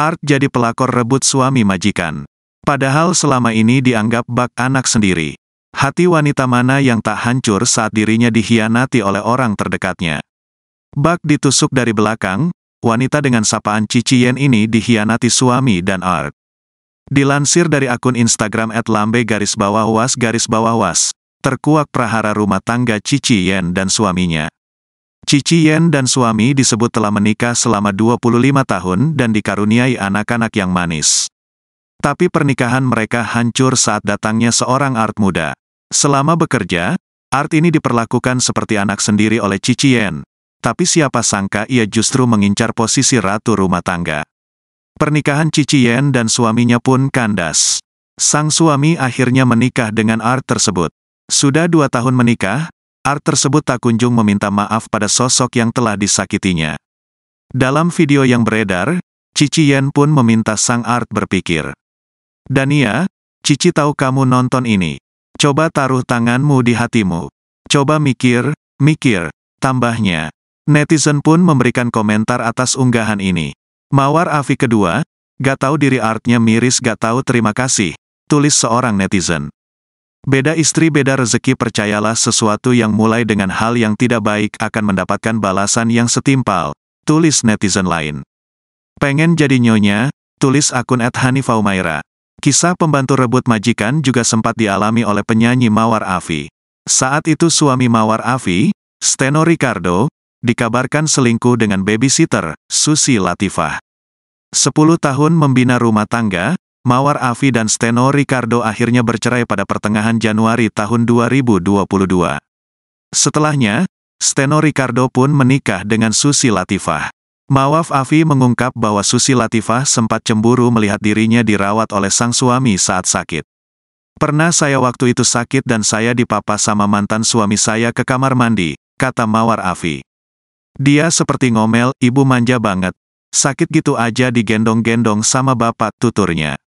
Art jadi pelakor rebut suami majikan. Padahal selama ini dianggap bak anak sendiri. Hati wanita mana yang tak hancur saat dirinya dihianati oleh orang terdekatnya. Bak ditusuk dari belakang, wanita dengan sapaan Cici Yen ini dihianati suami dan Art. Dilansir dari akun Instagram @lambe garis bawah was garis bawah was, terkuak prahara rumah tangga Cici Yen dan suaminya. Cici Yen dan suami disebut telah menikah selama 25 tahun dan dikaruniai anak-anak yang manis. Tapi pernikahan mereka hancur saat datangnya seorang art muda. Selama bekerja, art ini diperlakukan seperti anak sendiri oleh Cici Yen. Tapi siapa sangka ia justru mengincar posisi ratu rumah tangga. Pernikahan Cici Yen dan suaminya pun kandas. Sang suami akhirnya menikah dengan art tersebut. Sudah dua tahun menikah, Art tersebut tak kunjung meminta maaf pada sosok yang telah disakitinya. Dalam video yang beredar, Cici Yen pun meminta sang Art berpikir. Dania, Cici tahu kamu nonton ini. Coba taruh tanganmu di hatimu. Coba mikir, mikir, tambahnya. Netizen pun memberikan komentar atas unggahan ini. Mawar Afi kedua, gak tahu diri artnya miris gak tahu terima kasih, tulis seorang netizen. Beda istri beda rezeki percayalah sesuatu yang mulai dengan hal yang tidak baik akan mendapatkan balasan yang setimpal, tulis netizen lain. Pengen jadi nyonya? Tulis akun at Hanifaumaira. Kisah pembantu rebut majikan juga sempat dialami oleh penyanyi Mawar Afi. Saat itu suami Mawar Afi, Steno Ricardo, dikabarkan selingkuh dengan babysitter, Susi Latifah. 10 tahun membina rumah tangga, Mawar Afi dan Steno Ricardo akhirnya bercerai pada pertengahan Januari tahun 2022. Setelahnya, Steno Ricardo pun menikah dengan Susi Latifah. Mawaf Afi mengungkap bahwa Susi Latifah sempat cemburu melihat dirinya dirawat oleh sang suami saat sakit. Pernah saya waktu itu sakit dan saya dipapa sama mantan suami saya ke kamar mandi, kata Mawar Afi. Dia seperti ngomel, ibu manja banget. Sakit gitu aja digendong-gendong sama bapak, tuturnya.